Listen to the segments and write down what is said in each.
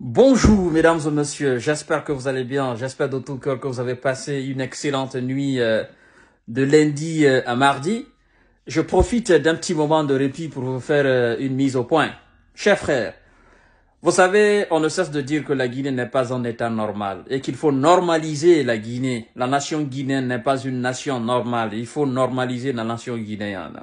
Bonjour mesdames et messieurs, j'espère que vous allez bien, j'espère de tout cœur que vous avez passé une excellente nuit euh, de lundi euh, à mardi. Je profite d'un petit moment de répit pour vous faire euh, une mise au point. Chers frères, vous savez, on ne cesse de dire que la Guinée n'est pas en état normal et qu'il faut normaliser la Guinée. La nation guinéenne n'est pas une nation normale, il faut normaliser la nation guinéenne.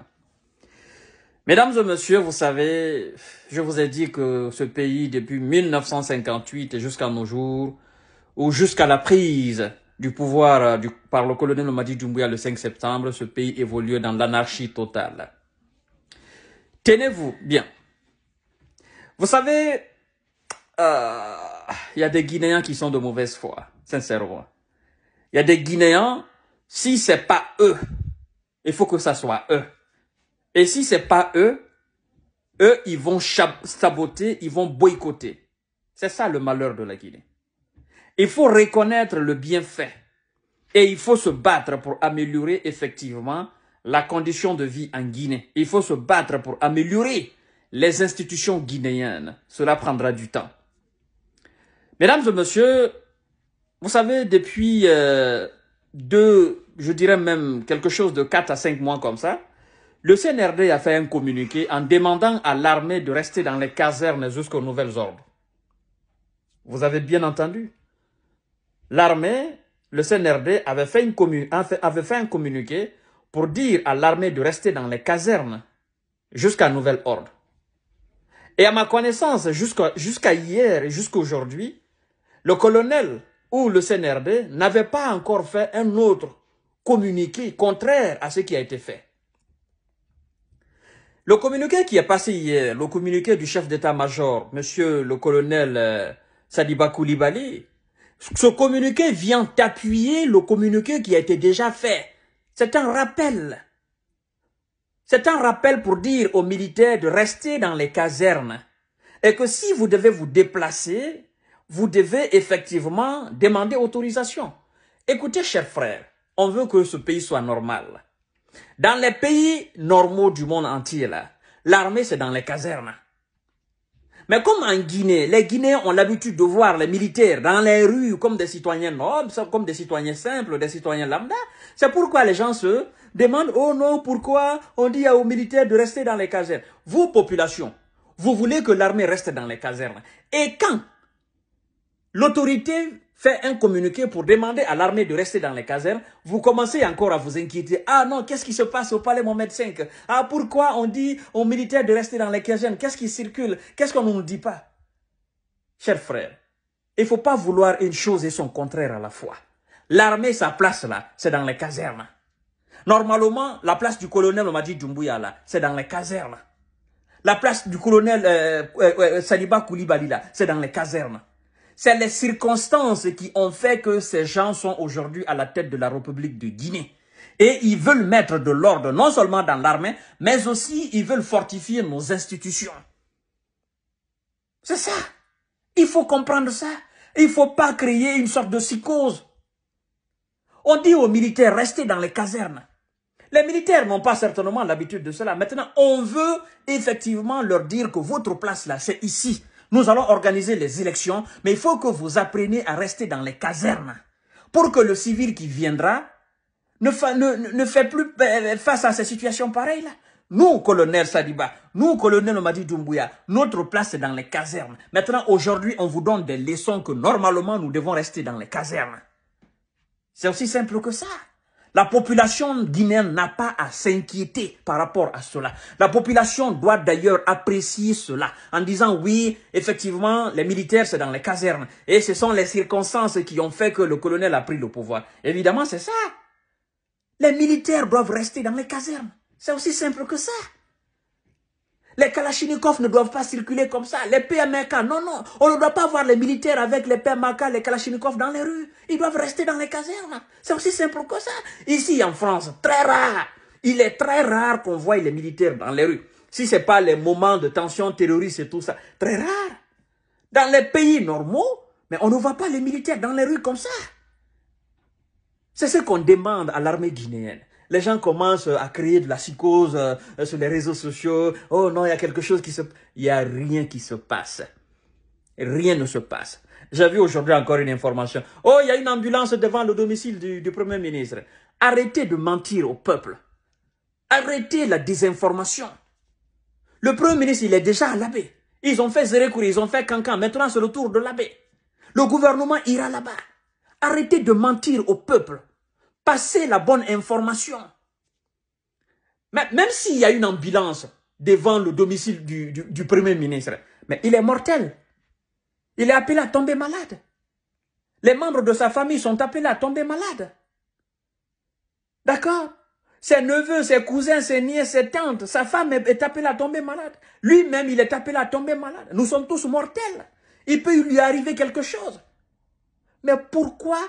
Mesdames et messieurs, vous savez, je vous ai dit que ce pays, depuis 1958 et jusqu'à nos jours, ou jusqu'à la prise du pouvoir euh, par le colonel Mamadi Doumbouya le 5 septembre, ce pays évolue dans l'anarchie totale. Tenez-vous bien. Vous savez, euh, il y a des Guinéens qui sont de mauvaise foi, sincèrement. Il y a des Guinéens, si c'est pas eux, il faut que ça soit eux. Et si c'est pas eux, eux, ils vont saboter, ils vont boycotter. C'est ça le malheur de la Guinée. Il faut reconnaître le bienfait et il faut se battre pour améliorer effectivement la condition de vie en Guinée. Il faut se battre pour améliorer les institutions guinéennes. Cela prendra du temps. Mesdames et messieurs, vous savez, depuis euh, deux, je dirais même quelque chose de quatre à cinq mois comme ça, le CNRD a fait un communiqué en demandant à l'armée de rester dans les casernes jusqu'aux nouvelles ordres. Vous avez bien entendu. L'armée, le CNRD avait fait, avait fait un communiqué pour dire à l'armée de rester dans les casernes jusqu'à nouvel ordre. Et à ma connaissance, jusqu'à hier et jusqu'à aujourd'hui, le colonel ou le CNRD n'avait pas encore fait un autre communiqué contraire à ce qui a été fait. Le communiqué qui est passé hier, le communiqué du chef d'état-major, monsieur le colonel euh, Sadiba Koulibaly, ce communiqué vient appuyer le communiqué qui a été déjà fait. C'est un rappel. C'est un rappel pour dire aux militaires de rester dans les casernes et que si vous devez vous déplacer, vous devez effectivement demander autorisation. Écoutez, chers frères, on veut que ce pays soit normal. Dans les pays normaux du monde entier, là, l'armée, c'est dans les casernes. Mais comme en Guinée, les Guinéens ont l'habitude de voir les militaires dans les rues comme des citoyens nobles, comme des citoyens simples, des citoyens lambda. C'est pourquoi les gens se demandent, oh non, pourquoi on dit aux militaires de rester dans les casernes Vous, population, vous voulez que l'armée reste dans les casernes. Et quand l'autorité fait un communiqué pour demander à l'armée de rester dans les casernes, vous commencez encore à vous inquiéter. Ah non, qu'est-ce qui se passe au palais Mohamed V Ah pourquoi on dit aux militaires de rester dans les casernes Qu'est-ce qui circule Qu'est-ce qu'on ne nous dit pas Chers frère, il ne faut pas vouloir une chose et son contraire à la fois. L'armée, sa place là, c'est dans les casernes. Normalement, la place du colonel, Omadi m'a là, c'est dans les casernes. La place du colonel euh, euh, euh, Saliba Koulibaly c'est dans les casernes. C'est les circonstances qui ont fait que ces gens sont aujourd'hui à la tête de la République de Guinée. Et ils veulent mettre de l'ordre non seulement dans l'armée, mais aussi ils veulent fortifier nos institutions. C'est ça. Il faut comprendre ça. Il ne faut pas créer une sorte de psychose. On dit aux militaires, restez dans les casernes. Les militaires n'ont pas certainement l'habitude de cela. Maintenant, on veut effectivement leur dire que votre place là, c'est ici. Nous allons organiser les élections, mais il faut que vous appreniez à rester dans les casernes pour que le civil qui viendra ne, fasse ne, fait plus euh, face à ces situations pareilles-là. Nous, colonel Sadiba, nous, colonel Madi Doumbouya, notre place est dans les casernes. Maintenant, aujourd'hui, on vous donne des leçons que normalement, nous devons rester dans les casernes. C'est aussi simple que ça. La population guinéenne n'a pas à s'inquiéter par rapport à cela. La population doit d'ailleurs apprécier cela en disant oui, effectivement, les militaires, c'est dans les casernes. Et ce sont les circonstances qui ont fait que le colonel a pris le pouvoir. Évidemment, c'est ça. Les militaires doivent rester dans les casernes. C'est aussi simple que ça. Les Kalachnikovs ne doivent pas circuler comme ça. Les PMK, non, non. On ne doit pas voir les militaires avec les PMK, les Kalachnikovs dans les rues. Ils doivent rester dans les casernes. C'est aussi simple que ça. Ici, en France, très rare. Il est très rare qu'on voie les militaires dans les rues. Si ce n'est pas les moments de tension terroriste et tout ça. Très rare. Dans les pays normaux, mais on ne voit pas les militaires dans les rues comme ça. C'est ce qu'on demande à l'armée guinéenne. Les gens commencent euh, à créer de la psychose euh, sur les réseaux sociaux. Oh non, il y a quelque chose qui se... Il n'y a rien qui se passe. Rien ne se passe. J'ai vu aujourd'hui encore une information. Oh, il y a une ambulance devant le domicile du, Premier ministre. Arrêtez de mentir au peuple. Arrêtez la désinformation. Le Premier ministre, il est déjà à l'abbé. Ils ont fait recours, ils ont fait Cancan. Maintenant, c'est le tour de l'abbé. Le gouvernement ira là-bas. Arrêtez de mentir au peuple passer la bonne information. même s'il y a une ambulance devant le domicile du, Premier ministre, mais il est mortel. Il est appelé à tomber malade. Les membres de sa famille sont appelés à tomber malade. D'accord Ses neveux, ses cousins, ses nièces, ses tantes, sa femme est appelée à tomber malade. Lui-même, il est appelé à tomber malade. Nous sommes tous mortels. Il peut lui arriver quelque chose. Mais pourquoi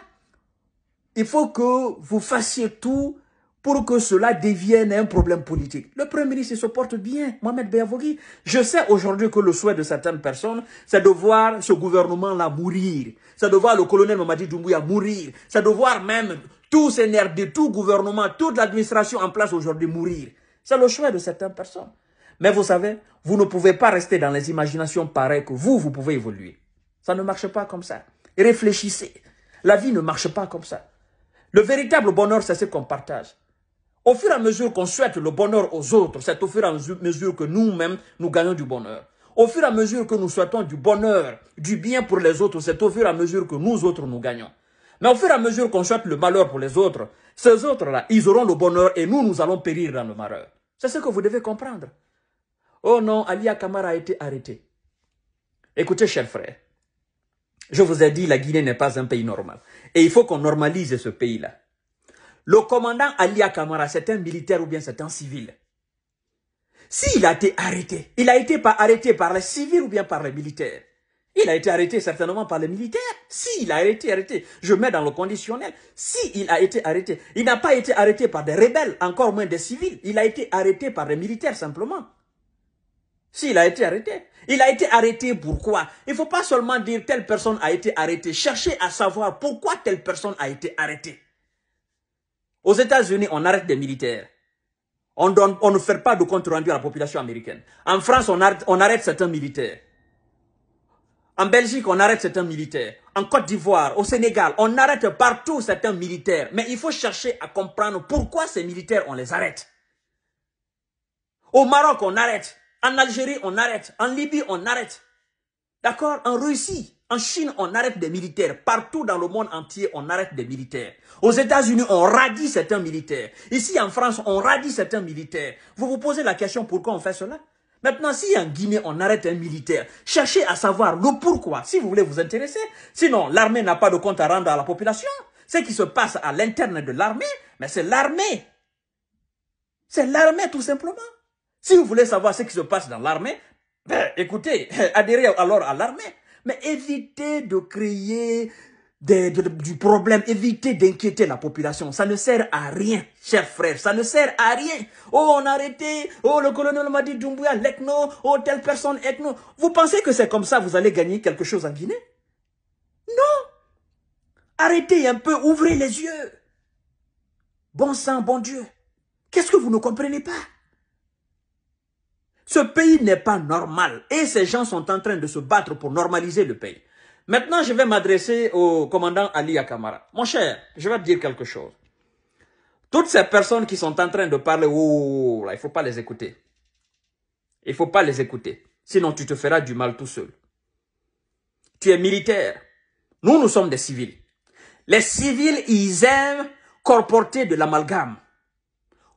il faut que vous fassiez tout pour que cela devienne un problème politique. Le Premier ministre se porte bien, Mohamed Beyavogui. Je sais aujourd'hui que le souhait de certaines personnes, c'est de voir ce gouvernement-là mourir. C'est de voir le colonel Mamadi Doumbouya mourir. C'est de voir même tous ces nerfs de tout gouvernement, toute l'administration en place aujourd'hui mourir. C'est le choix de certaines personnes. Mais vous savez, vous ne pouvez pas rester dans les imaginations pareilles que vous, vous pouvez évoluer. Ça ne marche pas comme ça. Réfléchissez. La vie ne marche pas comme ça. Le véritable bonheur, c'est ce qu'on partage. Au fur et à mesure qu'on souhaite le bonheur aux autres, c'est au fur et à mesure que nous-mêmes, nous gagnons du bonheur. Au fur et à mesure que nous souhaitons du bonheur, du bien pour les autres, c'est au fur et à mesure que nous autres, nous gagnons. Mais au fur et à mesure qu'on souhaite le malheur pour les autres, ces autres-là, ils auront le bonheur et nous, nous allons périr dans le malheur. C'est ce que vous devez comprendre. Oh non, Ali Kamara a été arrêté. Écoutez, chers frères, je vous ai dit, la Guinée n'est pas un pays normal. Et il faut qu'on normalise ce pays-là. Le commandant Ali Akamara, c'est un militaire ou bien c'est un civil. S'il a été arrêté, il a été pas arrêté par les civils ou bien par les militaires. Il a été arrêté certainement par les militaires. S'il a été arrêté, je mets dans le conditionnel, s'il a été arrêté, il n'a pas été arrêté par des rebelles, encore moins des civils. Il a été arrêté par les militaires simplement. S'il a été arrêté. Il a été arrêté pourquoi Il ne faut pas seulement dire telle personne a été arrêtée. Chercher à savoir pourquoi telle personne a été arrêtée. Aux États-Unis, on arrête des militaires. On, ne fait pas de compte rendu à la population américaine. En France, on arrête certains militaires. En Belgique, on arrête certains militaires. En Côte d'Ivoire, au Sénégal, on arrête partout certains militaires. Mais il faut chercher à comprendre pourquoi ces militaires, on les arrête. Au Maroc, on arrête. En Algérie, on arrête. En Libye, on arrête. D'accord En Russie, en Chine, on arrête des militaires. Partout dans le monde entier, on arrête des militaires. Aux États-Unis, on radie certains militaires. Ici, en France, on radie certains militaires. Vous vous posez la question pourquoi on fait cela Maintenant, si en Guinée, on arrête un militaire, cherchez à savoir le pourquoi, si vous voulez vous intéresser. Sinon, l'armée n'a pas de compte à rendre à la population. Ce qui se passe à l'interne de l'armée, mais c'est l'armée. C'est l'armée, tout simplement. Si vous voulez savoir ce qui se passe dans l'armée, ben, écoutez, adhérez alors à l'armée. Mais évitez de créer du problème, évitez d'inquiéter la population. Ça ne sert à rien, chers frères, ça ne sert à rien. Oh, on a arrêté, oh, le colonel m'a dit Dumbuya, l'ECNO, oh, telle personne, ECNO. Vous pensez que c'est comme ça vous allez gagner quelque chose en Guinée Non Arrêtez un peu, ouvrez les yeux. Bon sang, bon Dieu. Qu'est-ce que vous ne comprenez pas ce pays n'est pas normal et ces gens sont en train de se battre pour normaliser le pays. Maintenant, je vais m'adresser au commandant Ali Akamara. Mon cher, je vais te dire quelque chose. Toutes ces personnes qui sont en train de parler, oh, oh, oh, oh là, il ne faut pas les écouter. Il ne faut pas les écouter. Sinon, tu te feras du mal tout seul. Tu es militaire. Nous, nous sommes des civils. Les civils, ils aiment corporter de l'amalgame.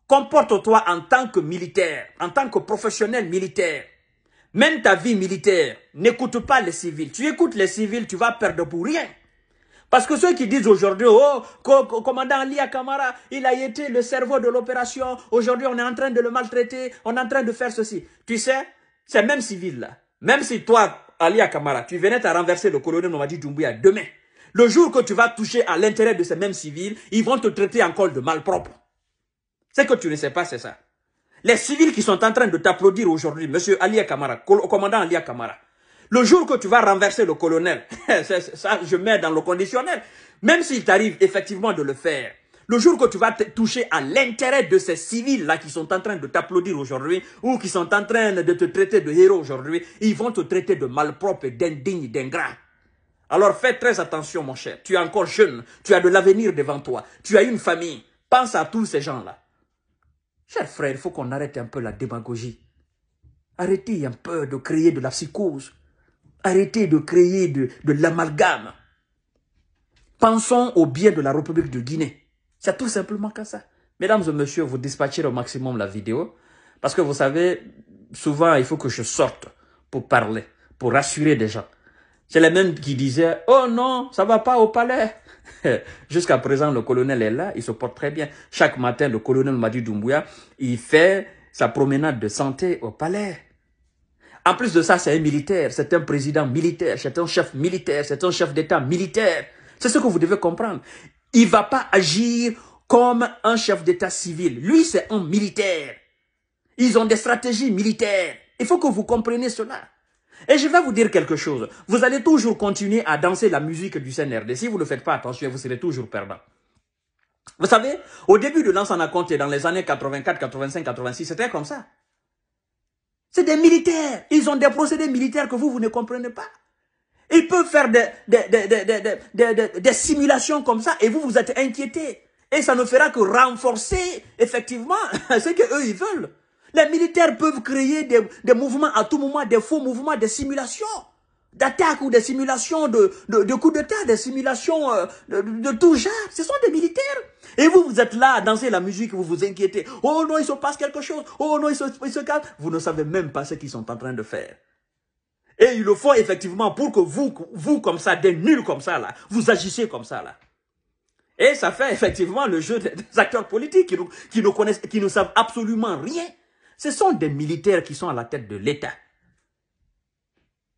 Comporte-toi en tant que militaire, en tant que professionnel militaire. Mène ta vie militaire, n'écoute pas les civils. Tu écoutes les civils, tu vas perdre pour rien. Parce que ceux qui disent aujourd'hui, oh, commandant Ali Akamara, il a été le cerveau de l'opération, aujourd'hui on est en train de le maltraiter, on est en train de faire ceci. Tu sais, ces mêmes civils-là, même si toi, Ali Kamara, tu venais à renverser le colonel Mamadi Doumbouya demain, le jour que tu vas toucher à l'intérêt de ces mêmes civils, ils vont te traiter encore de malpropre que tu ne sais pas, c'est ça. Les civils qui sont en train de t'applaudir aujourd'hui, monsieur Ali Kamara, commandant Ali Kamara, le jour que tu vas renverser le colonel, ça je mets dans le conditionnel, même s'il t'arrive effectivement de le faire, le jour que tu vas toucher à l'intérêt de ces civils-là qui sont en train de t'applaudir aujourd'hui ou qui sont en train de te traiter de héros aujourd'hui, ils vont te traiter de malpropre, d'indigne, d'ingrat. Alors fais très attention mon cher, tu es encore jeune, tu as de l'avenir devant toi, tu as une famille, pense à tous ces gens-là. Chers frères, il faut qu'on arrête un peu la démagogie. Arrêtez un peu de créer de la psychose. Arrêtez de créer de, l'amalgame. Pensons au bien de la République de Guinée. C'est tout simplement comme ça. Mesdames et messieurs, vous dispatchez au maximum la vidéo. Parce que vous savez, souvent, il faut que je sorte pour parler, pour rassurer des gens. C'est les mêmes qui disaient, oh non, ça va pas au palais. Jusqu'à présent, le colonel est là, il se porte très bien. Chaque matin, le colonel Madi Doumbouya, il fait sa promenade de santé au palais. En plus de ça, c'est un militaire, c'est un président militaire, c'est un chef militaire, c'est un chef d'État militaire. C'est ce que vous devez comprendre. Il va pas agir comme un chef d'État civil. Lui, c'est un militaire. Ils ont des stratégies militaires. Il faut que vous compreniez cela. Et je vais vous dire quelque chose. Vous allez toujours continuer à danser la musique du CNRD. Si vous ne faites pas attention, vous serez toujours perdant. Vous savez, au début de l'ancien compté dans les années 84, 85, 86, c'était comme ça. C'est des militaires. Ils ont des procédés militaires que vous, vous ne comprenez pas. Ils peuvent faire des, des, des, des simulations comme ça et vous, vous êtes inquiétés. Et ça ne fera que renforcer, effectivement, ce qu'eux, ils veulent. Les militaires peuvent créer des, des, mouvements à tout moment, des faux mouvements, des simulations d'attaque ou des simulations de, de, de coups d'État, des simulations euh, de, tout genre. Ce sont des militaires. Et vous, vous êtes là à danser la musique, vous vous inquiétez. Oh non, il se passe quelque chose. Oh non, il se, il se calme. Vous ne savez même pas ce qu'ils sont en train de faire. Et ils le font effectivement pour que vous, vous comme ça, des nuls comme ça, là, vous agissiez comme ça, là. Et ça fait effectivement le jeu des acteurs politiques qui, nous, connaissent, qui ne savent absolument rien ce sont des militaires qui sont à la tête de l'État.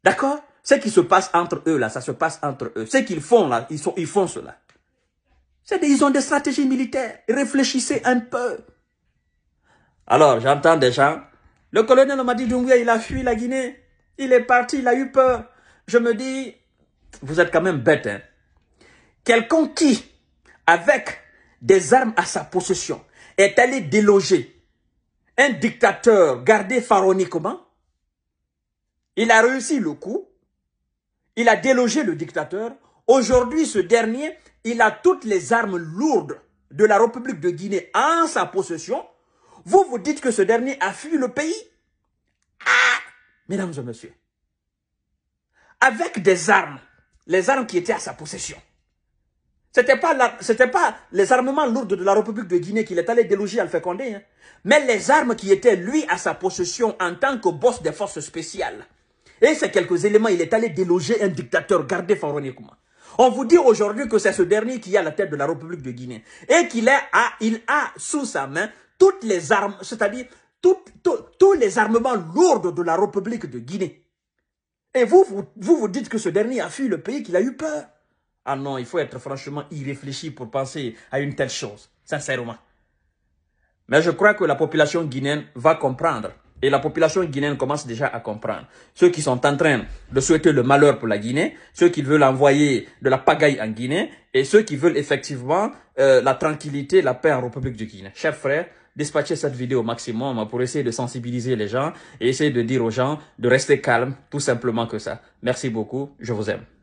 D'accord Ce qui se passe entre eux, là, ça se passe entre eux. Ce qu'ils font, là, ils, sont, font cela. ils ont des stratégies militaires. Réfléchissez un peu. Alors, j'entends des gens. Le colonel m'a dit, il a fui la Guinée. Il est parti, il a eu peur. Je me dis, vous êtes quand même bête. Hein? Quelqu'un qui, avec des armes à sa possession, est allé déloger un dictateur gardé pharaoniquement, il a réussi le coup, il a délogé le dictateur. Aujourd'hui, ce dernier, il a toutes les armes lourdes de la République de Guinée en sa possession. Vous vous dites que ce dernier a fui le pays ah Mesdames et messieurs, avec des armes, les armes qui étaient à sa possession, c'était pas pas les armements lourds de la République de Guinée qu'il est allé déloger à Alpha Condé, hein, mais les armes qui étaient lui à sa possession en tant que boss des forces spéciales. Et ces quelques éléments, il est allé déloger un dictateur, gardé Faroni On vous dit aujourd'hui que c'est ce dernier qui a la tête de la République de Guinée et qu'il a, il a sous sa main toutes les armes, c'est-à-dire tous les armements lourds de la République de Guinée. Et vous, vous, vous dites que ce dernier a fui le pays, qu'il a eu peur. Ah non, il faut être franchement irréfléchi pour penser à une telle chose, sincèrement. Mais je crois que la population guinéenne va comprendre. Et la population guinéenne commence déjà à comprendre. Ceux qui sont en train de souhaiter le malheur pour la Guinée, ceux qui veulent envoyer de la pagaille en Guinée, et ceux qui veulent effectivement euh, la tranquillité, la paix en République du Guinée. Chers frères, dispatchez cette vidéo au maximum pour essayer de sensibiliser les gens et essayer de dire aux gens de rester calmes, tout simplement que ça. Merci beaucoup, je vous aime.